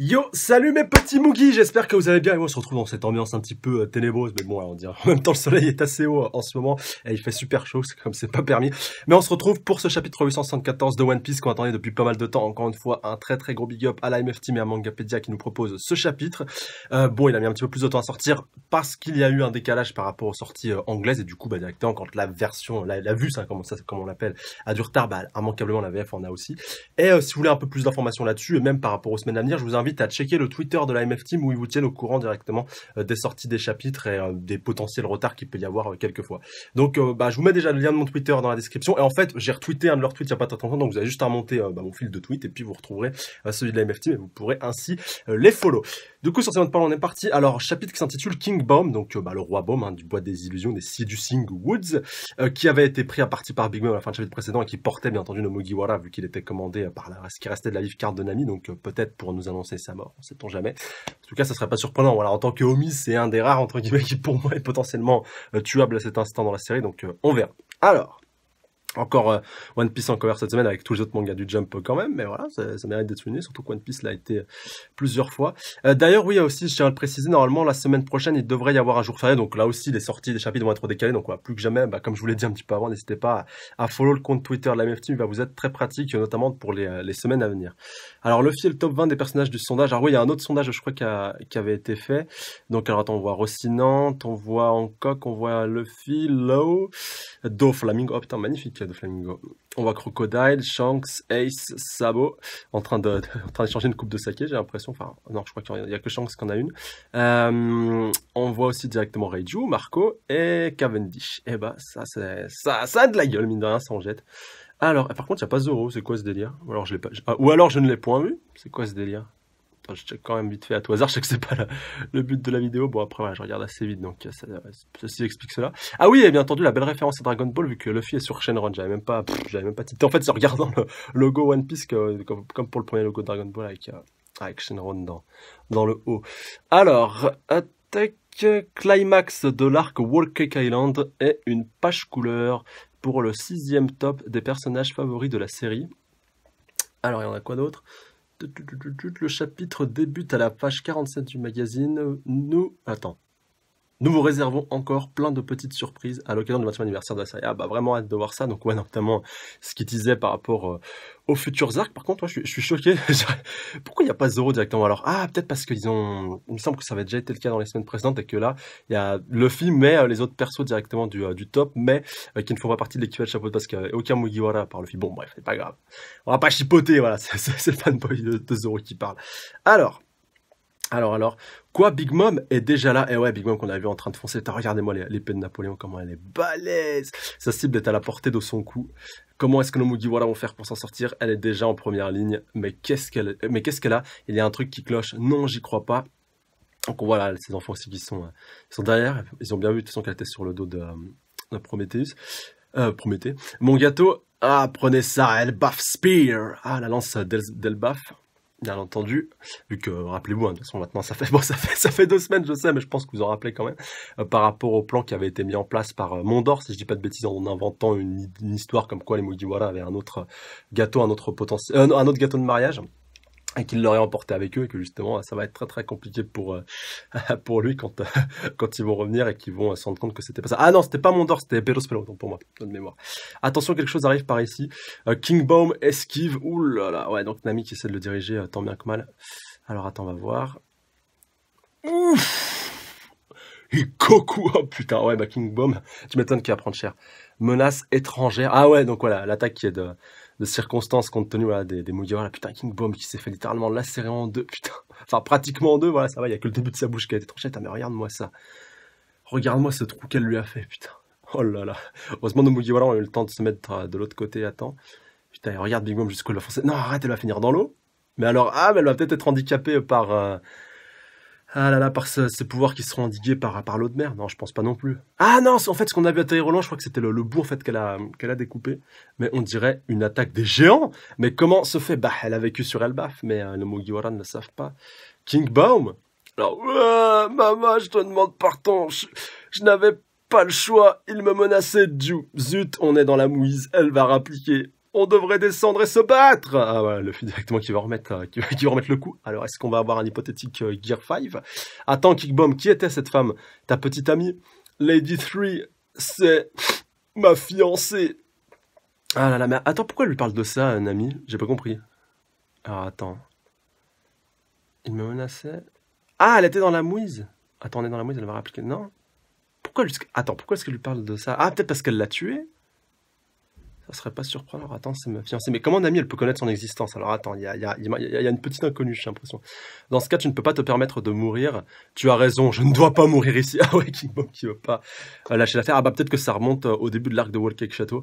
Yo, salut mes petits Moogies, j'espère que vous allez bien. Et moi, on se retrouve dans cette ambiance un petit peu euh, ténébreuse, mais bon, on dirait. En même temps, le soleil est assez haut euh, en ce moment, et eh, il fait super chaud, comme c'est pas permis. Mais on se retrouve pour ce chapitre 874 de One Piece qu'on attendait depuis pas mal de temps. Encore une fois, un très très gros big up à la MFT, mais à Mangapedia qui nous propose ce chapitre. Euh, bon, il a mis un petit peu plus de temps à sortir parce qu'il y a eu un décalage par rapport aux sorties anglaises, et du coup, bah, directement, quand la version, la, la vue, ça, comme, ça, comme on l'appelle, a du retard, bah, immanquablement, la VF en a aussi. Et si vous voulez un peu plus d'informations là-dessus, et même par rapport aux semaines à venir, je vous invite à checker le Twitter de la MF Team où ils vous tiennent au courant directement euh, des sorties des chapitres et euh, des potentiels retards qu'il peut y avoir euh, quelquefois. Donc, bah, je vous mets déjà le lien de mon Twitter dans la description. Et en fait, j'ai retweeté un de leurs tweets il n'y a pas très longtemps, donc vous avez juste à remonter bah, mon fil de tweet et puis vous retrouverez celui de la MF Team et vous pourrez ainsi les follow. Du coup, sur ces mots de parole, on est parti. Alors, chapitre qui s'intitule King Bomb, donc bah, le roi bomb hein, du bois des illusions, des Seducing Woods, qui avait été pris à partie par Big Mom à la fin du chapitre précédent et qui portait bien entendu le Mugiwara vu qu'il était commandé par ce qui restait de la livre carte de Nami, donc peut-être pour nous annoncer sa mort, on sait-on jamais. En tout cas, ça serait pas surprenant. en tant que homie, c'est un des rares entre guillemets qui pour moi est potentiellement euh, tuable à cet instant dans la série, donc euh, on verra. Alors, encore euh, One Piece en cover cette semaine avec tous les autres mangas du Jump quand même, mais voilà, ça, mérite d'être souligné, surtout que One Piece l'a été euh, plusieurs fois. Euh, d'ailleurs, oui, aussi, je tiens à le préciser, normalement, la semaine prochaine, il devrait y avoir un jour férié, donc là aussi, les sorties des chapitres vont être décalées, donc plus que jamais, bah, comme je vous l'ai dit un petit peu avant, n'hésitez pas à, follow le compte Twitter de la MFT, il va vous être très pratique, notamment pour les, semaines à venir. Alors, le fil top 20 des personnages du sondage, alors oui, il y a un autre sondage, je crois, qui, avait été fait, donc alors attends, on voit Rossinante, on voit Hancock, on voit Luffy, Low, Doflamingo, oh putain, magnifique de Flamingo On voit Crocodile, Shanks, Ace, Sabo en train de, en train d'échanger une coupe de saké, j'ai l'impression. Enfin, non, je crois qu'il n'y a, que Shanks qu'on a une. Euh, on voit aussi directement Reiju, Marco et Cavendish. Et eh bah, ça, c'est ça, ça de la gueule, mine de rien, ça en jette. Alors, par contre, il n'y a pas Zoro, c'est quoi ce délire ou alors, je pas, ou alors je ne l'ai point vu, c'est quoi ce délire je check quand même vite fait à tout hasard, je sais que c'est pas le but de la vidéo. Bon, après, je regarde assez vite, donc ceci euh, explique cela. Ah oui, et bien entendu, la belle référence à Dragon Ball, vu que Luffy est sur Shenron, j'avais même pas, j'avais même pas titré. En fait, c'est en regardant le logo One Piece, comme, pour le premier logo Dragon Ball euh, avec, Shenron dans, dans le haut. Alors, attaque climax de l'arc Wall Cake Island est une page couleur pour le sixième top des personnages favoris de la série. Alors, il y en a quoi d'autre le chapitre débute à la page 47 du magazine. Nous. Attends. Nous vous réservons encore plein de petites surprises à l'occasion du 20e anniversaire de la série bah vraiment hâte de voir ça. Donc ouais, notamment ce qu'il disait par rapport euh, aux futurs arcs. Par contre, moi, je, suis choqué. Pourquoi il n'y a pas Zoro directement Alors ah, peut-être parce qu'ils ont. Il me semble que ça avait déjà été le cas dans les semaines précédentes et que là, il y a Luffy mais et euh, les autres persos directement du, euh, du top, mais qui ne font pas partie de l'équipage de chapeau parce qu'il n'y a aucun Mugiwara par Luffy. Bon bref, c'est pas grave. On va pas chipoter. Voilà, c'est le fanboy de Zoro qui parle. Alors. Alors, alors, quoi, Big Mom est déjà là. Et eh ouais, Big Mom qu'on avait vu en train de foncer. Regardez-moi l'épée de Napoléon, comment elle est balèze. Sa cible est à la portée de son cou. Comment est-ce que nos Mugiwara vont faire pour s'en sortir Elle est déjà en première ligne. Mais qu'est-ce qu'elle Mais qu'est-ce a Il y a un truc qui cloche. Non, j'y crois pas. Donc voilà, ces enfants aussi qui euh, sont, derrière. Ils ont bien vu de toute façon qu'elle était sur le dos de, euh, de Prometheus. Euh, Prométhée. Mon gâteau. Ah, prenez ça, Elbaf Spear. Ah, la lance d'Elbaf bien entendu, vu que rappelez-vous, hein, de toute façon maintenant ça fait, bon, ça fait ça fait deux semaines, je sais, mais je pense que vous en rappelez quand même euh, par rapport au plan qui avait été mis en place par euh, Mondor, si je dis pas de bêtises, en inventant une, histoire comme quoi les Mugiwara avaient un autre euh, gâteau, un autre potentiel, un autre gâteau de mariage et qu'il l'aurait emporté avec eux et que justement ça va être très très compliqué pour euh, pour lui quand euh, quand ils vont revenir et qu'ils vont euh, se rendre compte que c'était pas ça. Ah non, c'était pas Mondor, c'était Peros donc pour moi, de mémoire. Attention, quelque chose arrive par ici. King Kingbaum esquive. oulala, ouais, donc Nami qui essaie de le diriger tant bien que mal. Alors attends, on va voir. Ouf et coucou, oh putain, ouais, bah King Bomb, tu m'étonnes qu'il va prendre cher. Menace étrangère, ah ouais, donc voilà, l'attaque qui est de, de circonstances compte tenu voilà, des, des putain, King Bomb qui s'est fait littéralement lacérer en deux, putain. Enfin, pratiquement en deux, voilà, ça va, il y a que le début de sa bouche qui a été tranchée. mais regarde-moi ça. Regarde-moi ce trou qu'elle lui a fait, putain. Oh là là. Heureusement, nos Mugiwara ont eu le temps de se mettre euh, de l'autre côté attends, Putain, regarde Big Bomb jusqu'où la foncer, Non, arrête, elle va finir dans l'eau. Mais alors, ah, mais elle va peut-être être handicapée par. Euh, ah là là, par ce, ces pouvoirs qui seront endigués par, par l'eau de mer. Non, je pense pas non plus. Ah non, en fait, ce qu'on a vu à Thierry Roland, je crois que c'était le, fait, qu'elle a, qu'elle a découpé. Mais on dirait une attaque des géants. Mais comment se fait Bah, elle a vécu sur Elbaf, mais euh, le les Mugiwara ne le savent pas. King Baum Alors, maman, je te demande pardon. Je, n'avais pas le choix. Il me menaçait, Zut, on est dans la mouise. Elle va rappliquer on devrait descendre et se battre Ah ouais, le directement qui va remettre, euh, qui, va remettre le coup. Alors est-ce qu'on va avoir un hypothétique euh, Gear 5 Attends, Kickbomb, qui était cette femme Ta petite amie Lady 3, c'est ma fiancée. Ah là là, mais attends, pourquoi elle lui parle de ça, un ami J'ai pas compris. Alors attends. Il me menaçait. Ah, elle était dans la mouise. Attends, on est dans la mouise, elle va répliquer. Non Pourquoi Attends, pourquoi est-ce qu'elle lui parle de ça Ah, peut-être parce qu'elle l'a tué ça serait pas surprenant. attends, c'est ma fiancée. Mais comment un elle peut connaître son existence Alors attends, il y a, une petite inconnue, j'ai l'impression. Dans ce cas, tu ne peux pas te permettre de mourir. Tu as raison, je ne dois pas mourir ici. Ah ouais, qui, qui veut pas euh, lâcher l'affaire. Ah bah peut-être que ça remonte euh, au début de l'arc de Walcake Château.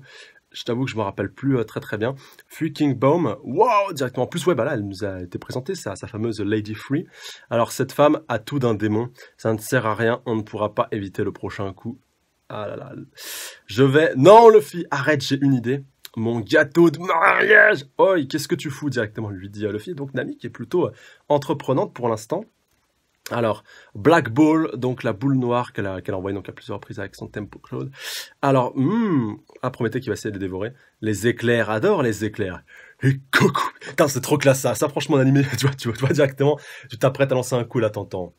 Je t'avoue que je me rappelle plus euh, très très bien. Fui King Baum, wow, directement. En plus, ouais, bah là, elle nous a été présentée, sa fameuse Lady Free. Alors cette femme a tout d'un démon. Ça ne sert à rien, on ne pourra pas éviter le prochain coup. Ah là là. Je vais. Non, Luffy, arrête, j'ai une idée. Mon gâteau de mariage Oi, qu'est-ce que tu fous directement lui dit euh, Luffy. Donc Nami qui est plutôt euh, entreprenante pour l'instant. Alors, Black Ball, donc la boule noire qu'elle a, donc à plusieurs reprises avec son tempo cloud. Alors, hmm, Prométhée qui va essayer de dévorer. Les éclairs, adore les éclairs. Et coucou Putain, c'est trop classe ça, ça franchement animé, tu vois, tu vois, tu directement, tu t'apprêtes à lancer un coup là, t'entends.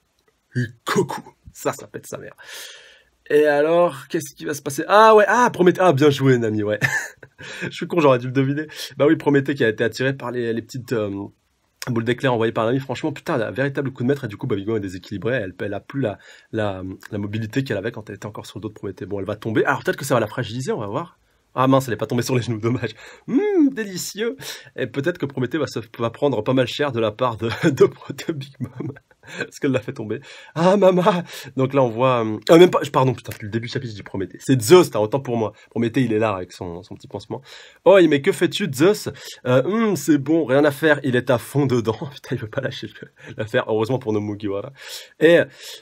Et coucou Ça, ça pète sa mère. Et alors, qu'est-ce qui va se passer Ah ouais, ah Prométhée, ah bien joué Nami, ouais. je suis con, j'aurais dû le deviner. Bah oui, Prométhée qui a été attirée par les, les petites euh, boules d'éclair envoyées par Nami. Franchement, putain, un véritable coup de maître et du coup, Babigo est déséquilibré, Elle, elle a plus la, mobilité qu'elle avait quand elle était encore sur le dos de Prométhée. Bon, elle va tomber. Alors peut-être que ça va la fragiliser, on va voir. Ah mince, elle n'est pas tombée sur les genoux, dommage. Mmm délicieux. Et peut-être que Prométhée va, se, va prendre pas mal cher de la part de, de, de Big Mom. Parce qu'elle l'a fait tomber. Ah, maman Donc là, on voit... Euh, ah, même pas... Pardon, putain, le début du chapitre, du Prométhée. C'est Zeus, t'as autant pour moi. Prométhée, il est là avec son, petit pansement. Oh, mais que fais-tu, Zeus euh, hum, C'est bon, rien à faire. Il est à fond dedans. putain, il veut pas lâcher l'affaire. Heureusement pour nos Mugiwara. Et...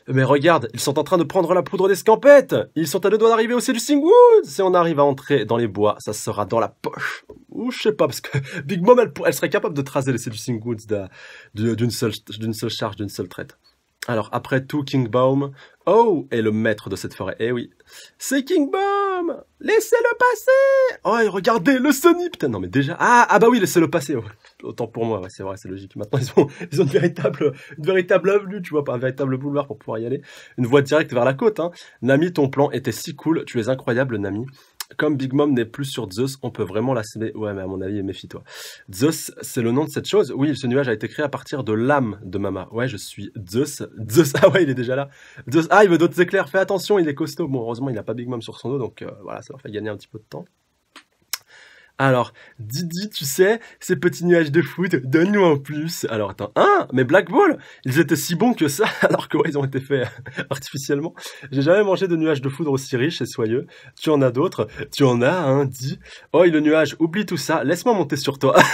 Mais regarde, ils sont en train de prendre la poudre d'escampette Ils sont à deux doigts d'arriver au Seducing Woods Si on arrive à entrer dans les bois, ça sera dans la poche. Ou je sais pas, parce que Big Mom, elle, serait capable de tracer les Woods d'une seule, seule charge, d'une seule alors après tout, King Baum, oh, est le maître de cette forêt. Eh oui, c'est King Baum Laissez-le passer Oh, regardez, le Sony Putain, non mais déjà... Ah, ah bah oui, laissez-le passer Autant pour moi, c'est vrai, c'est logique. Maintenant, ils ont, une, véritable, véritable avenue, tu vois, pas un véritable boulevard pour pouvoir y aller. Une voie directe vers la côte, hein. Nami, ton plan était si cool, tu es incroyable, Nami comme Big Mom n'est plus sur Zeus, on peut vraiment la l'assimiler. Ouais, mais à mon avis, méfie-toi. Zeus, c'est le nom de cette chose. Oui, ce nuage a été créé à partir de l'âme de Mama. Ouais, je suis Zeus. Zeus, ah ouais, il est déjà là. Zeus, ah, il veut d'autres éclairs. Fais attention, il est costaud. Bon, heureusement, il n'a pas Big Mom sur son dos, donc euh, voilà, ça leur fait gagner un petit peu de temps. Alors, Didi, tu sais, ces petits nuages de foudre, donne-nous en plus. Alors, attends, hein Mais Black Ball Ils étaient si bons que ça, alors que ils ont été faits artificiellement. J'ai jamais mangé de nuages de foudre aussi riches et soyeux. Tu en as d'autres Tu en as, hein, dis. Oh, le nuage, oublie tout ça, laisse-moi monter sur toi.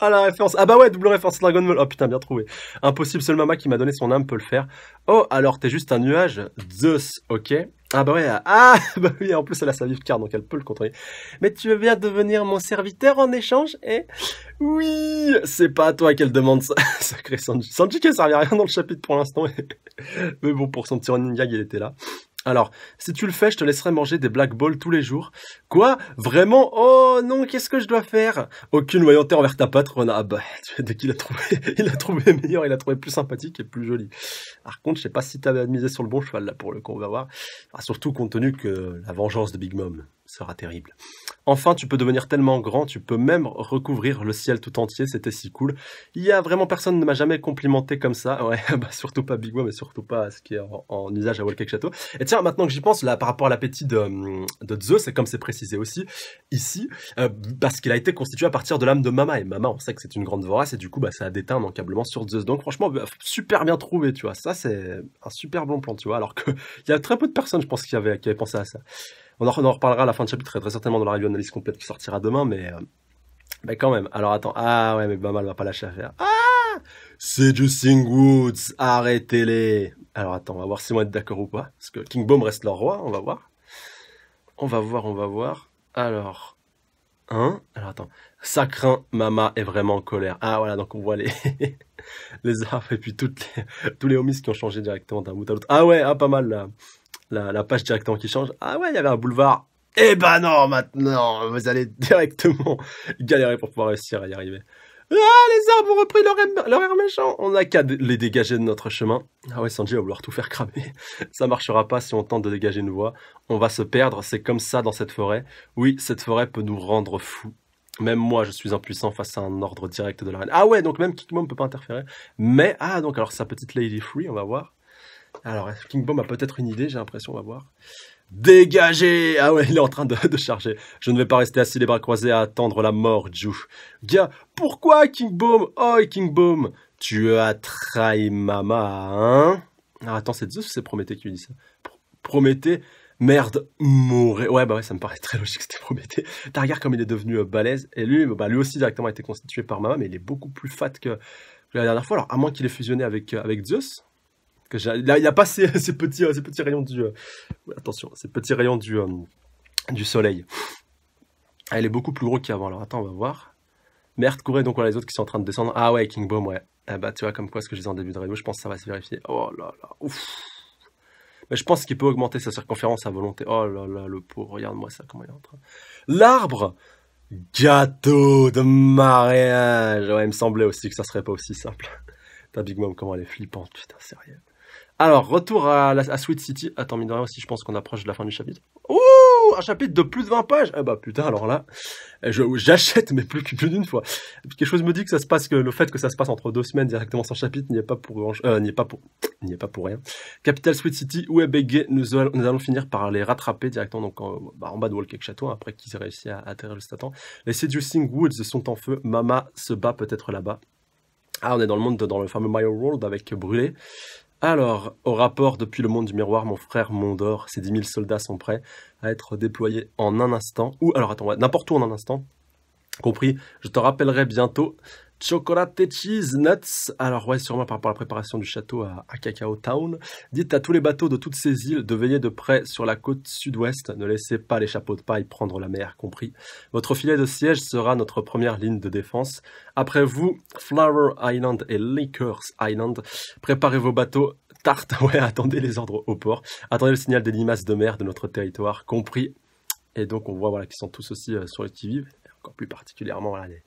Ah la référence. Ah bah ouais, double référence Dragon Ball. Oh putain, bien trouvé. Impossible, seul Mama qui m'a donné son âme peut le faire. Oh, alors t'es juste un nuage. Zeus, ok. Ah bah ouais, ah, ah bah oui, en plus elle a sa vive carte donc elle peut le contrôler. Mais tu veux bien devenir mon serviteur en échange Et Oui C'est pas à toi qu'elle demande ça, sacré Sanji. Sanji qui ne servait à rien dans le chapitre pour l'instant. Mais bon, pour son petit running il était là. Alors, si tu le fais, je te laisserai manger des Black Balls tous les jours. Quoi Vraiment Oh non, qu'est-ce que je dois faire Aucune loyauté envers ta patronne. Ah bah, dès qu'il a trouvé, il a trouvé meilleur, il a trouvé plus sympathique et plus joli. Par contre, je sais pas si t'avais misé sur le bon cheval là pour le coup, on va voir. Ah, surtout compte tenu que la vengeance de Big Mom sera terrible. Enfin, tu peux devenir tellement grand, tu peux même recouvrir le ciel tout entier, c'était si cool. Il y a vraiment personne ne m'a jamais complimenté comme ça. Ouais, bah surtout pas Big mais surtout pas ce qui est en, usage à Walcake Chateau. Et tiens, maintenant que j'y pense, là, par rapport à l'appétit de, Zeus, c'est comme c'est précisé aussi ici, euh, parce qu'il a été constitué à partir de l'âme de Mama. Et Mama, on sait que c'est une grande vorace, et du coup, bah, ça a déteint manquablement sur Zeus. Donc franchement, bah, super bien trouvé, tu vois. Ça, c'est un super bon plan, tu vois. Alors qu'il y a très peu de personnes, je pense, qui avaient, qui avaient pensé à ça. On en, reparlera à la fin de chapitre, très certainement dans la review analyse complète qui sortira demain, euh, mais, quand même. Alors attends, ah ouais, mais Bamal va pas lâcher à faire. Ah C'est du woods, arrêtez-les Alors attends, on va voir si on être d'accord ou pas, parce que King Bomb reste leur roi, on va voir. On va voir, on va voir. Alors, Hein Alors attends. Ça craint, Mama est vraiment en colère. Ah voilà, donc on voit les, les arbres et puis toutes tous les homies qui ont changé directement d'un bout à l'autre. Ah ouais, ah, pas mal là la, page directement qui change. Ah ouais, il y avait un boulevard. Eh ben non, maintenant, vous allez directement galérer pour pouvoir réussir à y arriver. Ah, les arbres ont repris leur air, méchant. On n'a qu'à les dégager de notre chemin. Ah ouais, Sanji va vouloir tout faire cramer. Ça marchera pas si on tente de dégager une voie. On va se perdre. C'est comme ça dans cette forêt. Oui, cette forêt peut nous rendre fous. Même moi, je suis impuissant face à un ordre direct de la reine. Ah ouais, donc même Kikmo ne peut pas interférer. Mais, ah, donc alors sa petite Lady Free, on va voir. Alors, King Bomb a peut-être une idée, j'ai l'impression, on va voir. Dégagez Ah ouais, il est en train de, charger. Je ne vais pas rester assis les bras croisés à attendre la mort, Jou. Gars, pourquoi King Bomb Oh, King Bomb Tu as trahi Mama, hein ah, Attends, c'est Zeus ou c'est Prométhée qui lui dit ça Prométhée Merde, mourir. Ouais, bah ouais, ça me paraît très logique, c'était Prométhée. T'as regardé comme il est devenu euh, balèze. Et lui, bah, lui aussi directement a été constitué par maman. mais il est beaucoup plus fat que, la dernière fois. Alors, à moins qu'il ait fusionné avec, euh, avec Zeus, que n'y a pas ces, petits, euh, ces petits rayons du. Euh, attention, ces petits rayons du, euh, du soleil. Elle est beaucoup plus gros qu'avant. Alors attends, on va voir. Merde, courez donc on les autres qui sont en train de descendre. Ah ouais, King boom, ouais. Eh bah tu vois, comme quoi ce que je disais en début de vidéo, je pense que ça va se vérifier. Oh là là, ouf. Mais je pense qu'il peut augmenter sa circonférence à volonté. Oh là là, le pauvre, regarde-moi ça, comment il est en train. L'arbre Gâteau de mariage Ouais, il me semblait aussi que ça serait pas aussi simple. Ta Big Mom, comment elle est flippante, putain, sérieux. Alors, retour à, la, Sweet City. Attends, mine de rien aussi, je pense qu'on approche de la fin du chapitre. Ouh un chapitre de plus de 20 pages Ah bah putain, alors là, j'achète, mais plus qu'une d'une fois. Quelque chose me dit que ça se passe, que le fait que ça se passe entre deux semaines directement sans chapitre n'y est pas pour euh, pas pour, pas pour rien. Capital Sweet City, où est nous, nous allons finir par les rattraper directement donc en, bah, bas de Walkek Château, hein, après qu'ils aient réussi à atterrir le Satan. Les Seducing Woods sont en feu, Mama se bat peut-être là-bas. Ah, on est dans le monde, dans le fameux My World avec Brûlé. Alors, au rapport depuis le monde du miroir, mon frère Mondor, ses 10 000 soldats sont prêts à être déployés en un instant, ou alors attends, n'importe où en un instant, compris, je te rappellerai bientôt Chocolate Cheese Nuts. Alors ouais, sûrement par rapport à la préparation du château à, Cacao Town. Dites à tous les bateaux de toutes ces îles de veiller de près sur la côte sud-ouest. Ne laissez pas les chapeaux de paille prendre la mer, compris. Votre filet de siège sera notre première ligne de défense. Après vous, Flower Island et Lakers Island. Préparez vos bateaux. Tarte, ouais, attendez les ordres au port. Attendez le signal des limaces de mer de notre territoire, compris. Et donc on voit voilà, qu'ils sont tous aussi euh, sur le qui vivent. Encore plus particulièrement voilà, les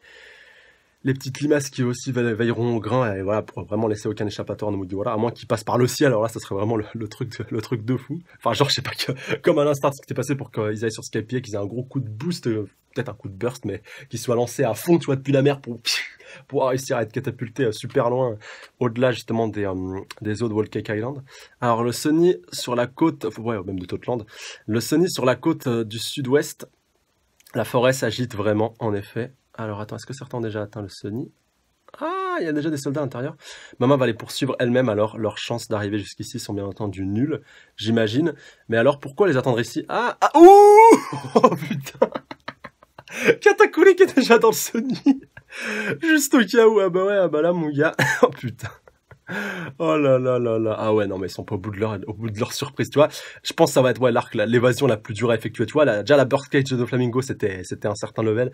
les petites limaces qui aussi veilleront au grain et voilà pour vraiment laisser aucun échappatoire voilà à moins qu'ils passe par le ciel alors là ça serait vraiment le, truc de, le truc de fou enfin genre je sais pas comme à l'instar ce qui s'est passé pour qu'ils aillent sur Skype qu'ils aient un gros coup de boost euh, peut-être un coup de burst mais qu'ils soient lancés à fond tu vois depuis la mer pour pouvoir réussir à être catapulté euh, super loin au-delà justement des, euh, des eaux de Cake Island alors le Sony sur la côte ouais même de Totland le Sony sur la côte du sud-ouest la forêt s'agite vraiment, en effet. Alors attends, est-ce que certains ont déjà atteint le Sony Ah, il y a déjà des soldats à l'intérieur. Maman va les poursuivre elle-même, alors leurs chances d'arriver jusqu'ici sont bien entendu nulles, j'imagine. Mais alors pourquoi les attendre ici Ah, ah, ouh Oh putain Katakuri qui est déjà dans le Sony Juste au cas où, ah bah ouais, ah bah là mon gars, oh putain Oh là là là là. Ah ouais, non, mais ils sont pas au bout de leur, au bout de leur surprise, tu vois. Je pense que ça va être ouais, l'arc, l'évasion la plus dure à effectuer, tu vois. déjà, la burst Cage de Flamingo, c'était, c'était un certain level.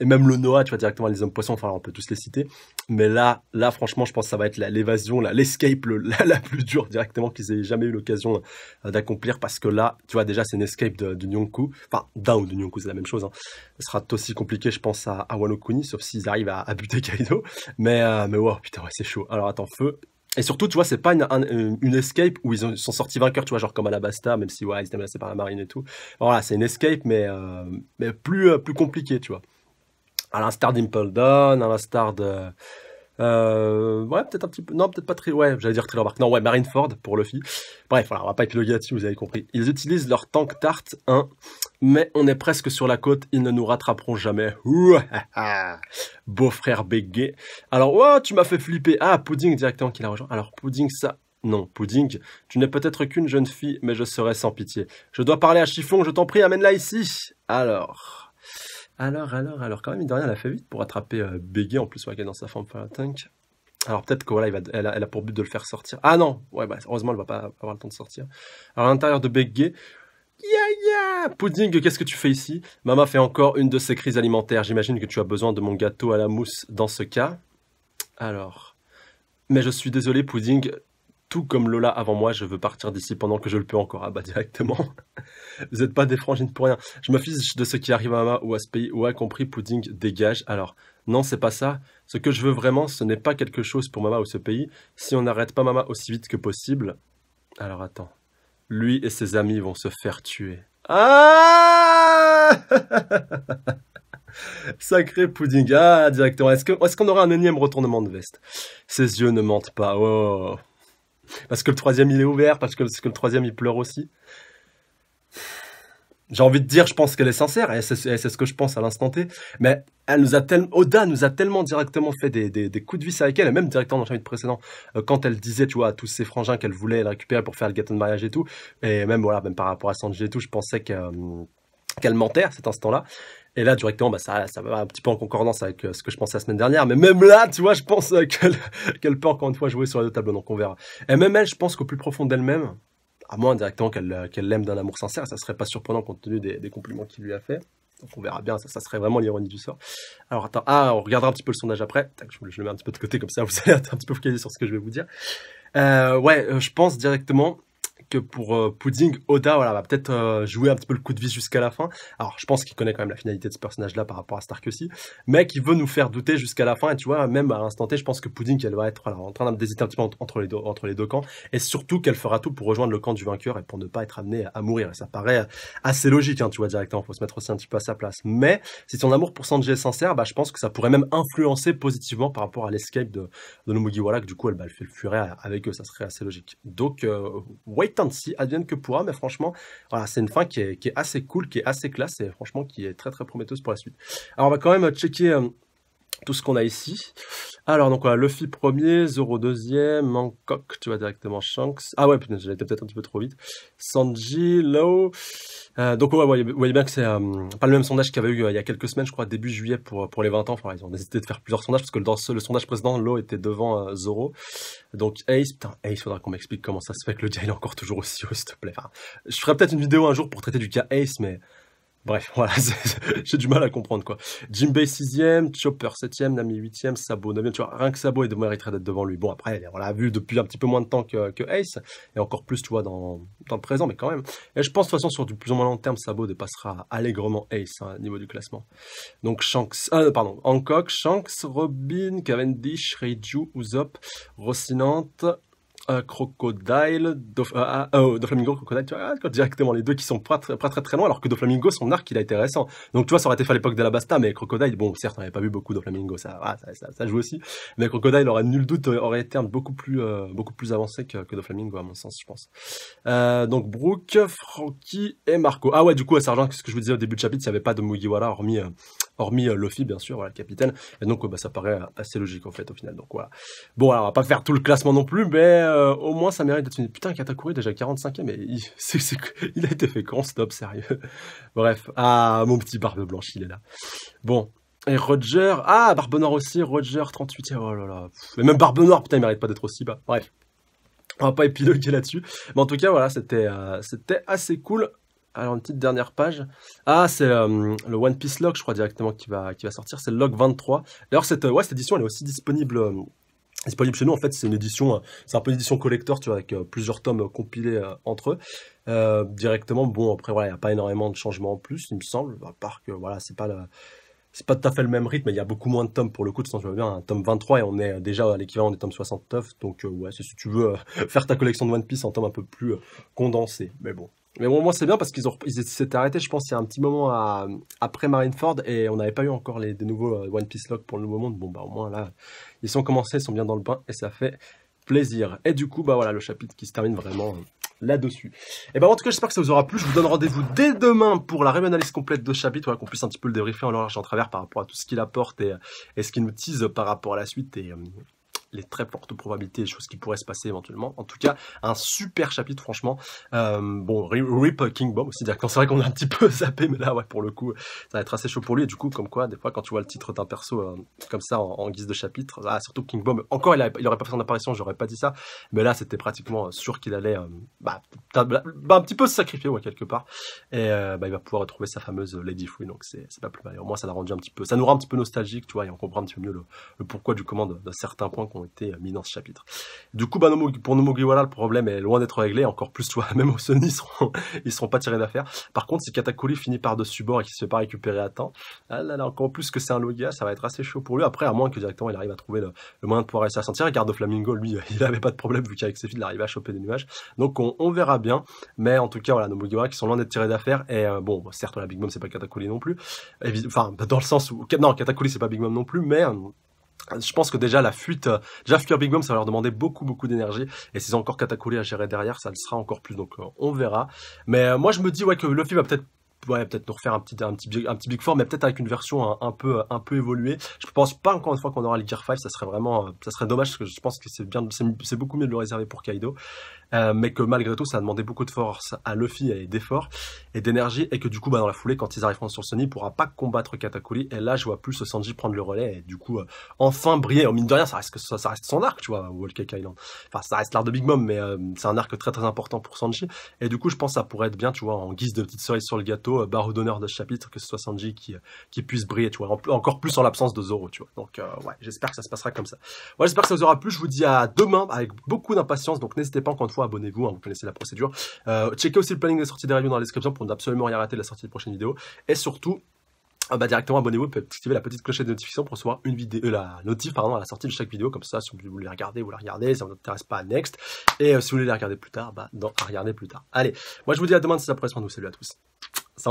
Et même le Noah, tu vois, directement les hommes poissons, enfin, on peut tous les citer. Mais là, là, franchement, je pense que ça va être l'évasion, l'escape la, plus dure directement qu'ils aient jamais eu l'occasion euh, d'accomplir. Parce que là, tu vois, déjà, c'est une escape de, de Nyonku. Enfin, d'un ou de Nyonku, c'est la même chose. Hein. Ce sera aussi compliqué, je pense, à, Wano Kuni, sauf s'ils arrivent à, buter Kaido. Mais, euh, mais wow, putain, ouais, c'est chaud. Alors attends, feu, et surtout, tu vois, c'est pas une, euh, escape où ils sont sortis vainqueurs, tu vois, genre comme Alabasta, même si ouais, ils étaient menacés par la marine et tout. Voilà, c'est une escape, mais, euh, mais plus, euh, plus compliquée, tu vois. À l'instar d'Impel Dawn, à l'instar de, euh, ouais, peut-être un petit peu. Non, peut-être pas très. Ouais, j'allais dire Trailer Non, ouais, Marineford pour Luffy. Bref, voilà, on va pas épiloguer là-dessus, vous avez compris. Ils utilisent leur tank tarte 1, mais on est presque sur la côte, ils ne nous rattraperont jamais. Beau frère Bégué. Alors, ouah, tu m'as fait flipper. Ah, Pudding directement qui l'a rejoint. Alors, Pudding, ça. Non, Pudding, tu n'es peut-être qu'une jeune fille, mais je serai sans pitié. Je dois parler à Chiffon, je t'en prie, amène-la ici. Alors. Alors, alors, alors, quand même, mine rien, elle a fait vite pour attraper euh, en plus, ouais, est dans sa forme pour tank. Alors peut-être qu'elle elle a, pour but de le faire sortir. Ah non, ouais, bah, heureusement, elle va pas avoir le temps de sortir. Alors à l'intérieur de Begay, yeah, yeah Pudding, qu'est-ce que tu fais ici Maman fait encore une de ses crises alimentaires. J'imagine que tu as besoin de mon gâteau à la mousse dans ce cas. Alors, mais je suis désolé, Pudding, tout comme Lola avant moi, je veux partir d'ici pendant que je le peux encore. Ah bah directement. Vous n'êtes pas des frangines pour rien. Je me fiche de ce qui arrive à ma ou à ce pays. Ou a compris, Pudding, dégage. Alors, non, c'est pas ça. Ce que je veux vraiment, ce n'est pas quelque chose pour Mama ou ce pays. Si on n'arrête pas Mama aussi vite que possible... Alors attends. Lui et ses amis vont se faire tuer. Ah Sacré pudding. Ah, directement. Est-ce qu'on aura un énième retournement de veste Ses yeux ne mentent pas. Oh parce que le troisième il est ouvert, parce que, le troisième il pleure aussi. J'ai envie de dire, je pense qu'elle est sincère, et c'est ce que je pense à l'instant T, mais elle nous a tellement, Oda nous a tellement directement fait des, des, des coups de vis avec elle, et même directement dans le chapitre précédent, euh, quand elle disait, tu vois, à tous ces frangins qu'elle voulait récupérer pour faire le gâteau de mariage et tout, et même, voilà, même par rapport à Sanji et tout, je pensais euh, qu'elle mentait à cet instant-là. Et là, directement, bah, ça, ça va un petit peu en concordance avec euh, ce que je pensais la semaine dernière. Mais même là, tu vois, je pense euh, qu'elle, qu'elle peut encore une fois jouer sur les deux tableaux. Donc on verra. Et même elle, je pense qu'au plus profond d'elle-même, à moins directement qu'elle, euh, qu'elle l'aime d'un amour sincère, ça serait pas surprenant compte tenu des, compliments qu'il lui a fait. Donc on verra bien, ça, ça serait vraiment l'ironie du sort. Alors attends, ah, on regardera un petit peu le sondage après. je, le mets un petit peu de côté comme ça, vous allez être un petit peu focalisé sur ce que je vais vous dire. ouais, je pense directement que pour euh, Pudding, Oda voilà, va peut-être euh, jouer un petit peu le coup de vis jusqu'à la fin. Alors, je pense qu'il connaît quand même la finalité de ce personnage-là par rapport à Stark aussi, mais qui veut nous faire douter jusqu'à la fin. Et tu vois, même à l'instant T, je pense que Pudding, elle va être en train d'hésiter un petit peu entre les, deux, entre les deux camps, et surtout qu'elle fera tout pour rejoindre le camp du vainqueur et pour ne pas être amenée à mourir. Et ça paraît assez logique, hein, tu vois, directement. Faut se mettre aussi un petit peu à sa place. Mais si son amour pour Sanji est sincère, bah, je pense que ça pourrait même influencer positivement par rapport à l'escape de, de Nomugiwara, du coup, elle, bah, le fait le furet avec eux. Ça serait assez logique. Donc, euh, wait si advienne que pourra, mais franchement, voilà, c'est une fin qui est, qui est, assez cool, qui est assez classe et franchement qui est très très prometteuse pour la suite. Alors on va quand même checker euh, tout ce qu'on a ici. Alors, donc voilà, Luffy premier, Zoro deuxième, Hancock, tu vas directement Shanks. Ah ouais, putain, j'allais peut-être un petit peu trop vite. Sanji, Low. Euh, donc ouais, vous voyez bien que c'est euh, pas le même sondage qu'il y avait eu euh, il y a quelques semaines, je crois, début juillet pour, pour les 20 ans. ils ont hésité de faire plusieurs sondages parce que dans le sondage précédent, Low était devant Zoro. Donc Ace, putain, Ace, faudra qu'on m'explique comment ça se fait que le gars est encore toujours aussi haut, s'il te plaît. je ferai peut-être une vidéo un jour pour traiter du cas Ace, mais Bref, voilà, j'ai du mal à comprendre quoi. Jimbei 6ème, Chopper 7ème, Nami 8ème, Sabo 9 Tu vois, rien que Sabo et mériterait d'être devant lui. Bon, après, on l'a vu depuis un petit peu moins de temps que, Ace, et encore plus, tu vois, dans, le présent, mais quand même. Et je pense, de toute façon, sur du plus ou moins long terme, Sabo dépassera allègrement Ace au hein, niveau du classement. Donc, Shanks, euh, pardon, Hancock, Shanks, Robin, Cavendish, Reiju, Usopp, Rocinante, crocodile, euh, euh, oh, Doflamingo, crocodile, tu vois, ah, directement les deux qui sont pas très, très très loin, alors que Doflamingo, son arc, il a été récent. Donc tu vois, ça aurait été fait à l'époque de Basta, mais Crocodile, bon, certes, on n'avait pas vu beaucoup Doflamingo, ça, ah, ça, ça, joue aussi, mais Crocodile, aurait nul doute, euh, aurait été un beaucoup plus, beaucoup plus avancé que, que Doflamingo, à mon sens, je pense. donc Brooke, Frankie et Marco. Ah ouais, du coup, à Sargent, ce que je vous disais au début du chapitre, il n'y avait pas de Mugiwara, hormis hormis euh, Luffy, bien sûr, voilà, le capitaine. Et donc, euh, bah, ça paraît euh, assez logique, en fait, au final. Donc, voilà. Bon, alors, on va pas faire tout le classement non plus, mais au moins, ça mérite d'être une. Putain, Katakuri, déjà 45 e mais il, il a été fait quand Stop, sérieux. Bref. Ah, mon petit barbe blanche, il est là. Bon. Et Roger. Ah, Barbe Noire aussi, Roger 38 Oh là là. Mais même Barbe Noire, putain, il mérite pas d'être aussi bas. Bref. On va pas épiloguer là-dessus. Mais en tout cas, voilà, c'était c'était assez cool. Alors, une petite dernière page. Ah, c'est euh, le One Piece Log, je crois, directement, qui va, qui va sortir. C'est le Log 23. D'ailleurs, cette, ouais, cette édition, elle est aussi disponible. Euh, disponible chez nous en fait c'est une édition euh, c'est un peu une édition collector tu vois avec plusieurs tomes compilés entre eux directement bon après voilà il n'y a pas énormément de changements en plus il me semble à part que voilà c'est pas c'est pas tout à fait le même rythme, il y a beaucoup moins de tomes pour le coup, de toute je vois bien, un tome 23 et on est déjà à l'équivalent des tomes 69, donc ouais, c'est si tu veux faire ta collection de One Piece en tomes un peu plus condensés condensé, mais bon, mais bon, moins, c'est bien parce qu'ils ont, ils s'étaient arrêtés, je pense, il y a un petit moment après Marineford et on n'avait pas eu encore les, des nouveaux euh, One Piece Lock pour le Nouveau Monde. Bon, bah, au moins, là, ils sont commencés, ils sont bien dans le bain et ça fait plaisir. Et du coup, bah voilà, le chapitre qui se termine vraiment euh, là-dessus. Et bah, en tout cas, j'espère que ça vous aura plu. Je vous donne rendez-vous dès demain pour la réanalyse complète de chapitre, voilà, qu'on puisse un petit peu le débriefer en large en travers par rapport à tout ce qu'il apporte euh, et, ce qu'il nous tease par rapport à la suite et, les très fortes probabilités, les choses qui pourraient se passer éventuellement. En tout cas, un super chapitre, franchement. Euh, bon, Rip King Bomb aussi, dire quand c'est vrai qu'on a un petit peu zappé, mais là, ouais, pour le coup, ça va être assez chaud pour lui. Et du coup, comme quoi, des fois, quand tu vois le titre d'un perso euh, comme ça en, guise de chapitre, ah, surtout King Bomb, encore, il, aurait pas fait son apparition, j'aurais pas dit ça, mais là, c'était pratiquement sûr qu'il allait euh, bah, bah, un petit peu se sacrifier, ouais, quelque part. Et bah, il va pouvoir retrouver sa fameuse Lady Free, donc c'est pas plus mal. Et au moins, ça l'a rendu un petit peu, ça nous rend un petit peu nostalgique, tu vois, et on comprend un petit peu mieux le, pourquoi du commande d'un certain point qu'on été euh, mis dans ce chapitre. Du coup, bah, pour voilà le problème est loin d'être réglé, encore plus, toi, même au Sony, ils seront, seront pas tirés d'affaire. Par contre, si Katakuri finit par dessus bord et qu'il ne se fait pas récupérer à temps, ah encore plus que c'est un Logia, ça va être assez chaud pour lui. Après, à moins que directement il arrive à trouver le, moyen de pouvoir essayer à sentir. de Flamingo, lui, il n'avait pas de problème vu qu'avec ses filles, il arrivait à choper des nuages. Donc, on, verra bien. Mais en tout cas, voilà, ils qui sont loin d'être tirés d'affaire. Et euh, bon, certes, la Big Mom, c'est pas Katakuri non plus. Enfin, dans le sens où, non, Katakuri, c'est pas Big Mom non plus, mais euh, je pense que déjà la fuite, déjà fuir Big Mom, ça va leur demander beaucoup beaucoup d'énergie. Et s'ils ont encore Katakuri à gérer derrière, ça le sera encore plus. Donc euh, on verra. Mais euh, moi je me dis ouais que film va peut-être peut-être nous refaire un petit, un petit, un petit Big Four, mais peut-être avec une version hein, un, peu, un peu évoluée. Je pense pas encore une fois qu'on aura le Gear 5, ça serait vraiment, euh, ça serait dommage parce que je pense que c'est bien, c'est beaucoup mieux de le réserver pour Kaido. Euh, mais que malgré tout, ça a demandé beaucoup de force à Luffy et d'efforts et d'énergie, et que du coup, bah, dans la foulée, quand ils arriveront sur Sony, il pourra pas combattre Katakuri, et là, je vois plus Sanji prendre le relais, et du coup, euh, enfin briller. En mine de rien, ça reste, ça, ça reste son arc, tu vois, Wall Cake Island. Enfin, ça reste l'art de Big Mom, mais euh, c'est un arc très très important pour Sanji, et du coup, je pense que ça pourrait être bien, tu vois, en guise de petite cerise sur le gâteau, barre d'honneur de chapitre, que ce soit Sanji qui, qui puisse briller, tu vois, encore plus en l'absence de Zoro, tu vois. Donc, ouais, j'espère que ça se passera comme ça. Ouais, j'espère que ça vous aura plu, je vous dis à demain, avec beaucoup d'impatience, donc n'hésitez pas encore une fois abonnez-vous, hein, vous connaissez la procédure. Euh, checkez aussi le planning des sorties des reviews dans la description pour absolument rien rater de la sortie des prochaines vidéos. Et surtout, ah bah, directement abonnez-vous et activer la petite clochette de notification pour recevoir une vidéo, euh, la notif pardon, à la sortie de chaque vidéo. Comme ça, si vous voulez regarder, vous la regardez. ça ne vous intéresse pas, next. Et euh, si vous voulez la regarder plus tard, bah, non, regarder plus tard. Allez, moi je vous dis à demain si ça pourrait se nous. Salut à tous. Ça